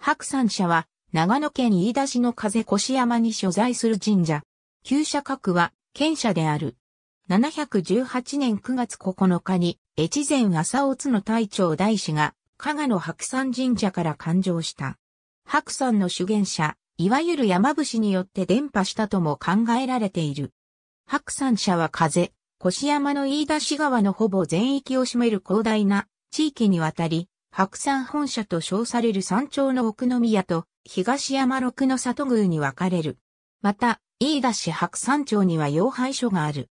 白山社は、長野県飯田市の風越山に所在する神社。旧社格は、県社である。718年9月9日に、越前朝大津の隊長大師が、加賀の白山神社から誕生した。白山の主元社、いわゆる山伏によって伝播したとも考えられている。白山社は風、越山の飯田市川のほぼ全域を占める広大な地域にわたり、白山本社と称される山頂の奥宮と東山六の里宮に分かれる。また、飯田市白山町には洋廃所がある。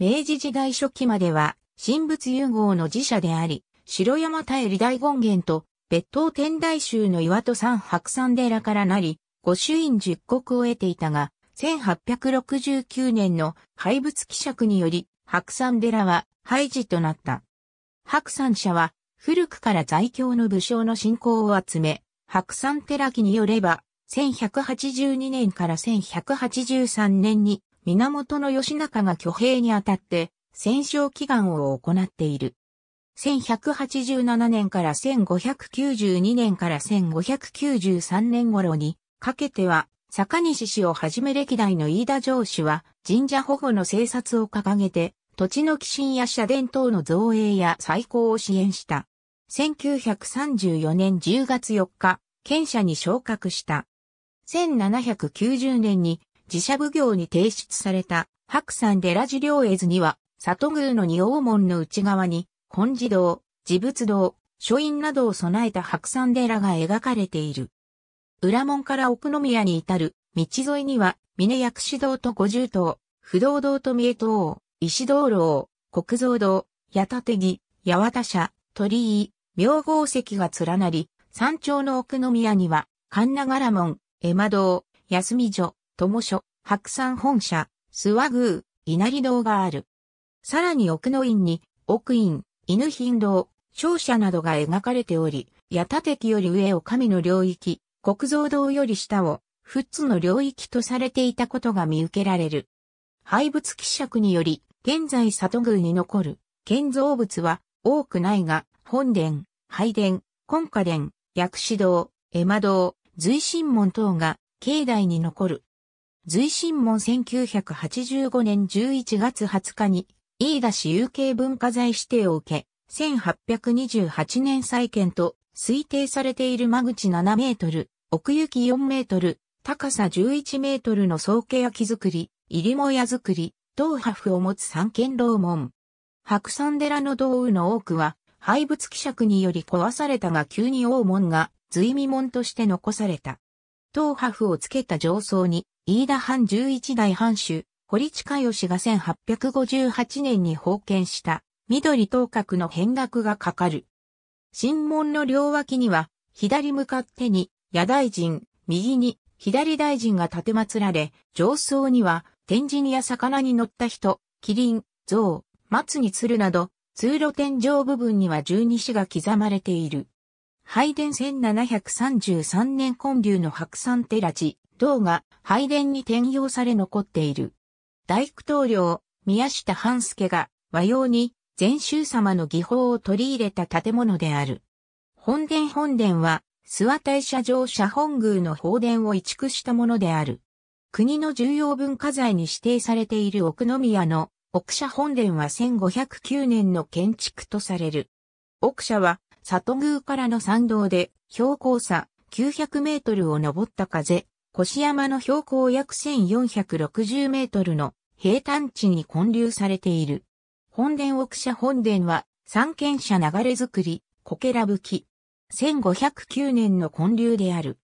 明治時代初期までは、神仏融合の寺社であり、白山大理大権現と、別当天台宗の岩戸山白山寺からなり、御朱印十国を得ていたが、1869年の廃仏希釈により、白山寺は廃寺となった。白山社は古くから在京の武将の信仰を集め、白山寺記によれば、1182年から1183年に源義仲が挙兵にあたって、戦勝祈願を行っている。1187年から1592年から1593年頃にかけては、坂西氏をはじめ歴代の飯田城主は神社保護の政策を掲げて、土地の寄進や社伝等の造営や再興を支援した。1934年10月4日、県社に昇格した。1790年に自社奉行に提出された白山寺寺ジ絵図には、里宮の二王門の内側に、本寺堂、寺仏堂、書院などを備えた白山寺が描かれている。裏門から奥宮に至る道沿いには、峰薬師堂と五重塔、不動堂と三重塔、石道楼、国蔵堂、八立木、八幡社、鳥居、明号石が連なり、山頂の奥宮には、神長良門、江間堂、休み所、友所、白山本社、諏訪宮、稲荷堂がある。さらに奥の院に、奥院、犬品堂、商社などが描かれており、八田敵より上を神の領域、国蔵堂より下を、富津の領域とされていたことが見受けられる。廃仏希釈により、現在里宮に残る建造物は多くないが、本殿、拝殿、根下殿、薬師堂、絵馬堂、随神門等が境内に残る。随神門1985年11月20日に、飯田市有形文化財指定を受け、1828年再建と推定されている間口7メートル、奥行き4メートル、高さ11メートルの総家焼作り、入りもや作り、東破を持つ三軒楼門。白山寺の道具の多くは、廃仏希釈により壊されたが急に王門が随味門として残された。東波をつけた上層に、飯田藩十一代藩主、堀近義が1858年に封建した、緑頭角の変額がかかる。神門の両脇には、左向かってに、野大臣、右に、左大臣が建てまられ、上層には、天神や魚に乗った人、麒麟、象、松に鶴など、通路天井部分には十二支が刻まれている。拝殿1733年建立の白山寺地、銅が拝殿に転用され残っている。大工棟梁、宮下半助が和様に禅宗様の技法を取り入れた建物である。本殿本殿は、諏訪大社上社本宮の宝殿を移築したものである。国の重要文化財に指定されている奥宮の奥社本殿は1509年の建築とされる。奥社は里宮からの参道で標高差900メートルを登った風、越山の標高約1460メートルの平坦地に建立されている。本殿奥社本殿は三軒社流れ作り、こけら吹き。1509年の建立である。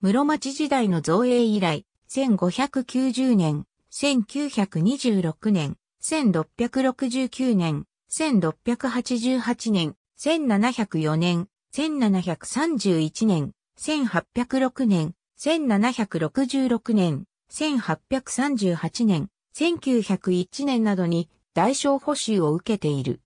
室町時代の造営以来、1590年、1926年、1669年、1688年、1704年、1731年、1806年、1766年、1838年、1901年などに代償補修を受けている。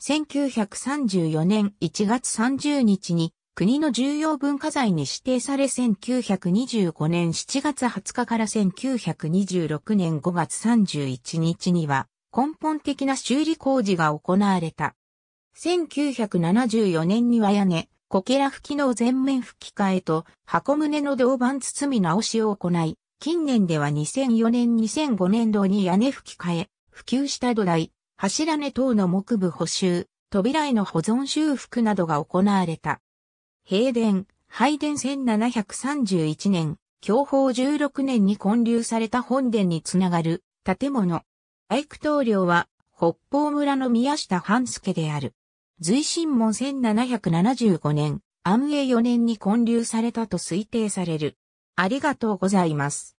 1934年1月30日に国の重要文化財に指定され1925年7月20日から1926年5月31日には根本的な修理工事が行われた。1974年には屋根、こけら吹きの全面吹き替えと箱舟の銅板包み直しを行い、近年では2004年2005年度に屋根吹き替え、普及した土台、柱根等の木部補修、扉への保存修復などが行われた。平殿、拝殿1731年、享保16年に建立された本殿につながる建物、愛久統領は北方村の宮下半助である。随神門1775年、安永4年に建立されたと推定される。ありがとうございます。